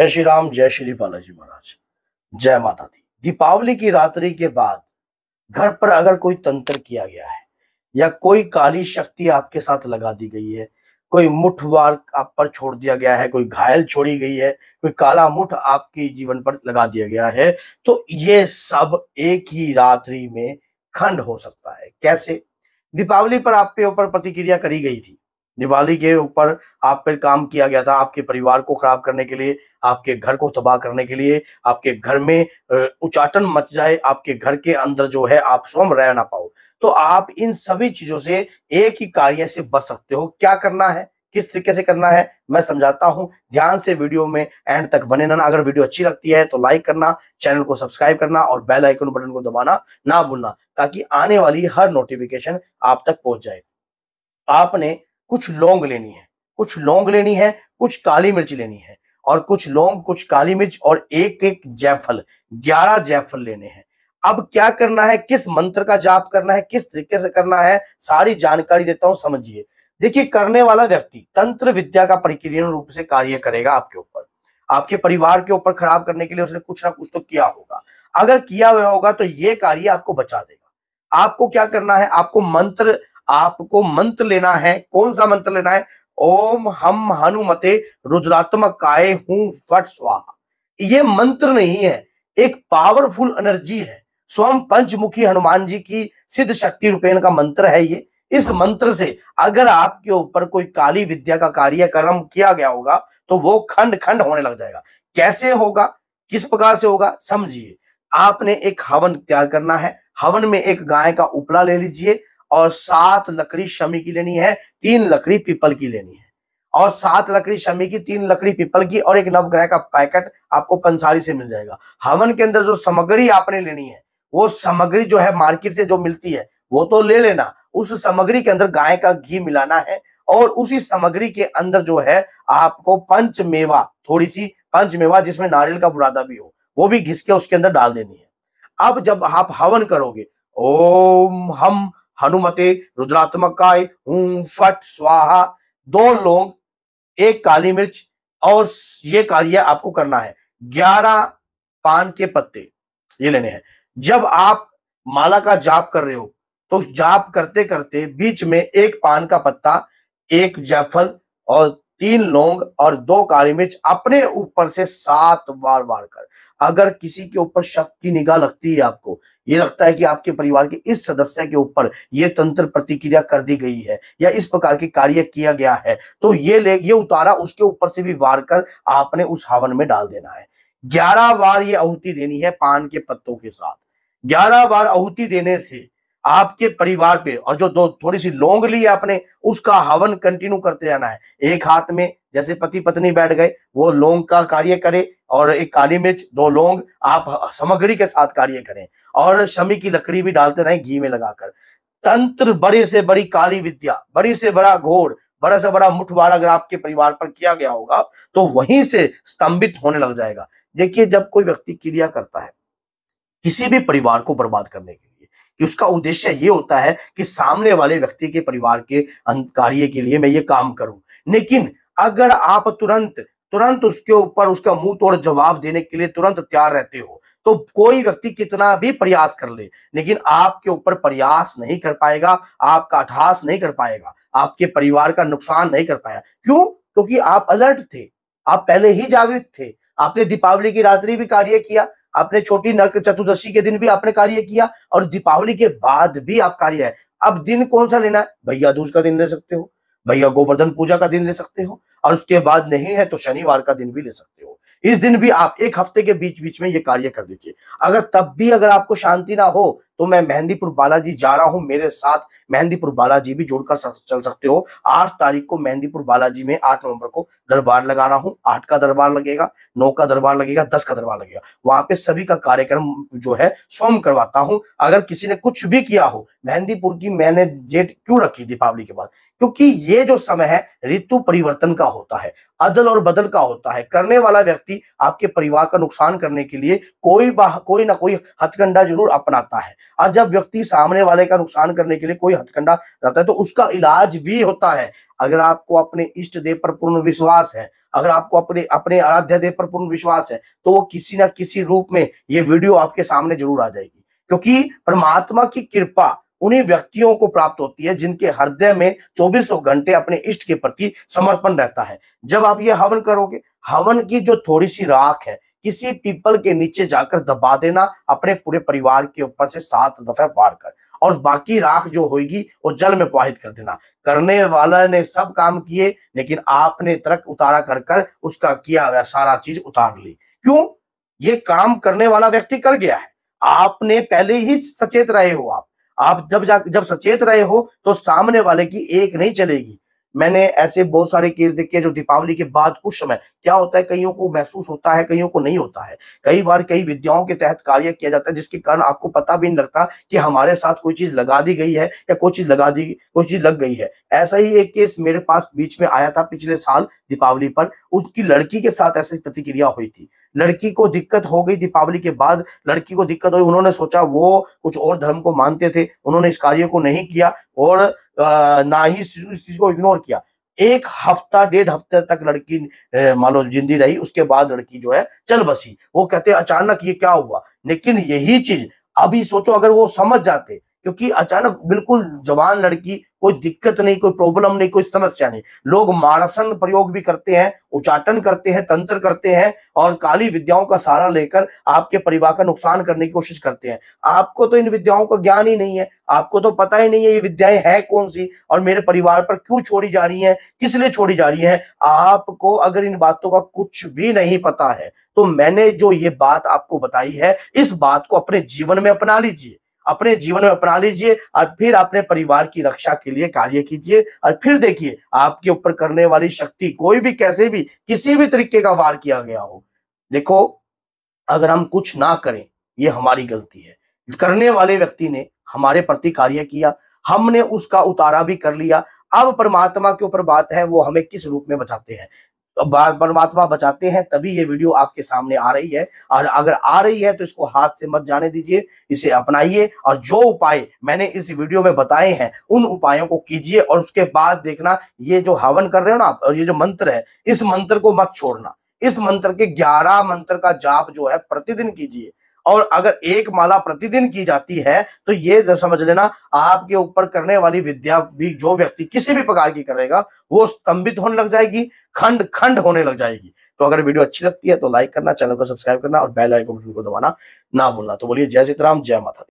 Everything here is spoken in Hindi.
जय श्री राम जय श्री बालाजी महाराज जय माता दी दीपावली की रात्रि के बाद घर पर अगर कोई तंत्र किया गया है या कोई काली शक्ति आपके साथ लगा दी गई है कोई मुठवार आप पर छोड़ दिया गया है कोई घायल छोड़ी गई है कोई काला मुठ आपके जीवन पर लगा दिया गया है तो ये सब एक ही रात्रि में खंड हो सकता है कैसे दीपावली पर आपके ऊपर प्रतिक्रिया करी गई थी दिवाली के ऊपर आप पर काम किया गया था आपके परिवार को खराब करने के लिए आपके घर को तबाह करने के लिए आपके घर में उचाटन मच जाए आपके घर के अंदर जो है आप स्वयं रह ना पाओ तो आप इन सभी चीजों से एक ही कार्य से बच सकते हो क्या करना है किस तरीके से करना है मैं समझाता हूं ध्यान से वीडियो में एंड तक बने रहना अगर वीडियो अच्छी लगती है तो लाइक करना चैनल को सब्सक्राइब करना और बेल आइकन बटन को दबाना ना भूलना ताकि आने वाली हर नोटिफिकेशन आप तक पहुंच जाए आपने कुछ लौंग लेनी है कुछ लौंग लेनी है कुछ काली मिर्च लेनी है और कुछ लौंग कुछ काली मिर्च और एक एक जयफल ग्यारह जयफल लेने हैं अब क्या करना है किस मंत्र का जाप करना है किस तरीके से करना है सारी जानकारी देता हूं समझिए देखिए करने वाला व्यक्ति तंत्र विद्या का परिक्रियन रूप से कार्य करेगा आपके ऊपर आपके परिवार के ऊपर खराब करने के लिए उसने कुछ ना कुछ तो किया होगा अगर किया हुआ होगा तो ये कार्य आपको बचा देगा आपको क्या करना है आपको मंत्र आपको मंत्र लेना है कौन सा मंत्र लेना है ओम हम हनुमते काय हूं फट स्वाहा ये मंत्र नहीं है एक पावरफुल एनर्जी है स्वयं पंचमुखी हनुमान जी की सिद्ध शक्ति रूपेण का मंत्र है ये इस मंत्र से अगर आपके ऊपर कोई काली विद्या का कार्य किया गया होगा तो वो खंड खंड होने लग जाएगा कैसे होगा किस प्रकार से होगा समझिए आपने एक हवन तैयार करना है हवन में एक गाय का उपला ले लीजिए और सात लकड़ी शमी की लेनी है तीन लकड़ी पीपल की लेनी है और सात लकड़ी शमी की तीन लकड़ी पीपल की और एक नवग्रह का पैकेट आपको पंसारी से मिल जाएगा हवन के अंदर जो सामग्री आपने लेनी है वो सामग्री जो है मार्केट से जो मिलती है वो तो ले लेना उस सामग्री के अंदर गाय का घी मिलाना है और उसी सामग्री के अंदर जो है आपको पंचमेवा थोड़ी सी पंचमेवा जिसमें नारियल का बुरादा भी हो वो भी घिस के उसके अंदर डाल देनी है अब जब आप हवन करोगे ओम हम हनुमते रुद्रात्मकाय हूं फट स्वाहा दो लोग एक काली मिर्च और ये कार्य आपको करना है ग्यारह पान के पत्ते ये लेने हैं जब आप माला का जाप कर रहे हो तो जाप करते करते बीच में एक पान का पत्ता एक जैफल और तीन लौंग और दो काली मिर्च अपने ऊपर से सात बार बार कर अगर किसी के ऊपर शक की निगाह लगती है आपको ये लगता है कि आपके परिवार के इस सदस्य के ऊपर ये तंत्र प्रतिक्रिया कर दी गई है या इस प्रकार के कार्य किया गया है तो ये ले ये उतारा उसके ऊपर से भी वार कर आपने उस हवन में डाल देना है ग्यारह बार ये आहुति देनी है पान के पत्तों के साथ ग्यारह बार आहुति देने से आपके परिवार पे और जो दो थोड़ी सी लोंग ली है आपने उसका हवन कंटिन्यू करते जाना है एक हाथ में जैसे पति पत्नी बैठ गए वो लौंग का कार्य करे और एक काली मिर्च दो लौंग आप सामग्री के साथ कार्य करें और शमी की लकड़ी भी डालते रहें घी में लगाकर तंत्र बड़े से बड़ी काली विद्या बड़ी से बड़ा घोर बड़ा से बड़ा मुठवार अगर आपके परिवार पर किया गया होगा तो वहीं से स्तंभित होने लग जाएगा देखिए जब कोई व्यक्ति क्रिया करता है किसी भी परिवार को बर्बाद करने की कि उसका उद्देश्य ये होता है कि सामने वाले व्यक्ति के परिवार के अं-, कार्य के लिए मैं ये काम करूं लेकिन अगर आप तुरंत तुरंत उसके ऊपर उसका मुंह तोड़ जवाब देने के लिए तुरंत तैयार रहते हो तो कोई व्यक्ति कितना भी प्रयास कर ले लेकिन आपके ऊपर प्रयास नहीं कर पाएगा आपका अठास नहीं कर पाएगा आपके परिवार का नुकसान नहीं कर पाया क्यों क्योंकि आप अलर्ट थे आप पहले ही जागृत थे आपने दीपावली की रात्रि भी कार्य किया आपने छोटी नरक चतुर्दशी के दिन भी आपने कार्य किया और दीपावली के बाद भी आप कार्य है अब दिन कौन सा लेना है भैया दूज का दिन ले सकते हो भैया गोवर्धन पूजा का दिन ले सकते हो और उसके बाद नहीं है तो शनिवार का दिन भी ले सकते हो इस दिन भी आप एक हफ्ते के बीच बीच में ये कार्य कर दीजिए अगर तब भी अगर आपको शांति ना हो तो मैं मेहंदीपुर बालाजी जा रहा हूँ मेरे साथ मेहंदीपुर बालाजी भी जोड़कर चल सकते हो आठ तारीख को मेहंदीपुर बालाजी में आठ नवंबर को दरबार लगा रहा हूँ आठ का दरबार लगेगा नौ का दरबार लगेगा दस का दरबार लगेगा वहां पे सभी का कार्यक्रम जो है स्वयं करवाता हूँ अगर किसी ने कुछ भी किया हो मेहंदीपुर की मैंने डेट क्यों रखी दीपावली के बाद क्योंकि ये जो समय है ऋतु परिवर्तन का होता है अदल और बदल का होता है करने वाला व्यक्ति आपके परिवार का नुकसान करने के लिए कोई कोई ना कोई हथकंडा जरूर अपनाता है और जब व्यक्ति सामने वाले का नुकसान करने के लिए कोई हथकंडा रहता है तो उसका इलाज भी होता है अगर आपको अपने इष्ट देव पर पूर्ण विश्वास है अगर आपको अपने अपने आराध्य देव पर पूर्ण विश्वास है तो वो किसी ना किसी रूप में ये वीडियो आपके सामने जरूर आ जाएगी क्योंकि परमात्मा की कृपा उन्हीं व्यक्तियों को प्राप्त होती है जिनके हृदय में चौबीसों घंटे अपने इष्ट के प्रति समर्पण रहता है जब आप ये हवन करोगे हवन की जो थोड़ी सी राख है किसी पीपल के नीचे जाकर दबा देना अपने पूरे परिवार के ऊपर से सात दफे वार कर और बाकी राख जो होगी वो जल में प्रवाहित कर देना करने वाला ने सब काम किए लेकिन आपने तरक उतारा कर कर उसका किया हुआ सारा चीज उतार ली क्यों ये काम करने वाला व्यक्ति कर गया है आपने पहले ही सचेत रहे हो आप आप जब जा जब सचेत रहे हो तो सामने वाले की एक नहीं चलेगी मैंने ऐसे बहुत सारे केस देखे जो दीपावली के बाद कुछ समय क्या होता है कईयों को महसूस होता है कईयों को नहीं होता है कई बार कई विद्याओं के तहत कार्य किया जाता है जिसके कारण आपको पता भी नहीं लगता कि हमारे साथ कोई चीज लगा दी गई है या कोई चीज लगा दी कोई चीज लग गई है ऐसा ही एक केस मेरे पास बीच में आया था पिछले साल दीपावली पर उसकी लड़की के साथ ऐसी प्रतिक्रिया हुई थी लड़की को दिक्कत हो गई दीपावली के बाद लड़की को दिक्कत हुई उन्होंने सोचा वो कुछ और धर्म को मानते थे उन्होंने इस कार्य को नहीं किया और ना ही इस चीज को इग्नोर किया एक हफ्ता डेढ़ हफ्ते तक लड़की मानो जिंदी रही उसके बाद लड़की जो है चल बसी वो कहते अचानक ये क्या हुआ लेकिन यही चीज अभी सोचो अगर वो समझ जाते क्योंकि अचानक बिल्कुल जवान लड़की कोई दिक्कत नहीं कोई प्रॉब्लम नहीं कोई समस्या नहीं लोग मारसन प्रयोग भी करते हैं उचाटन करते हैं तंत्र करते हैं और काली विद्याओं का सहारा लेकर आपके परिवार का नुकसान करने की कोशिश करते हैं आपको तो इन विद्याओं का ज्ञान ही नहीं है आपको तो पता ही नहीं है ये विद्याएं हैं कौन सी और मेरे परिवार पर क्यों छोड़ी जा रही है किस लिए छोड़ी जा रही है आपको अगर इन बातों का कुछ भी नहीं पता है तो मैंने जो ये बात आपको बताई है इस बात को अपने जीवन में अपना लीजिए अपने जीवन में अपना लीजिए और फिर अपने परिवार की रक्षा के लिए कार्य कीजिए और फिर देखिए आपके ऊपर करने वाली शक्ति कोई भी कैसे भी किसी भी तरीके का वार किया गया हो देखो अगर हम कुछ ना करें ये हमारी गलती है करने वाले व्यक्ति ने हमारे प्रति कार्य किया हमने उसका उतारा भी कर लिया अब परमात्मा के ऊपर बात है वो हमें किस रूप में बचाते हैं परमात्मा बचाते हैं तभी ये वीडियो आपके सामने आ रही है और अगर आ रही है तो इसको हाथ से मत जाने दीजिए इसे अपनाइए और जो उपाय मैंने इस वीडियो में बताए हैं उन उपायों को कीजिए और उसके बाद देखना ये जो हवन कर रहे हो ना आप और ये जो मंत्र है इस मंत्र को मत छोड़ना इस मंत्र के ग्यारह मंत्र का जाप जो है प्रतिदिन कीजिए और अगर एक माला प्रतिदिन की जाती है तो ये समझ लेना आपके ऊपर करने वाली विद्या भी जो व्यक्ति किसी भी प्रकार की करेगा वो स्तंभित होने लग जाएगी खंड खंड होने लग जाएगी तो अगर वीडियो अच्छी लगती है तो लाइक करना चैनल को सब्सक्राइब करना और बेल आइकन को दबाना ना भूलना तो बोलिए जय सीताराम जय माता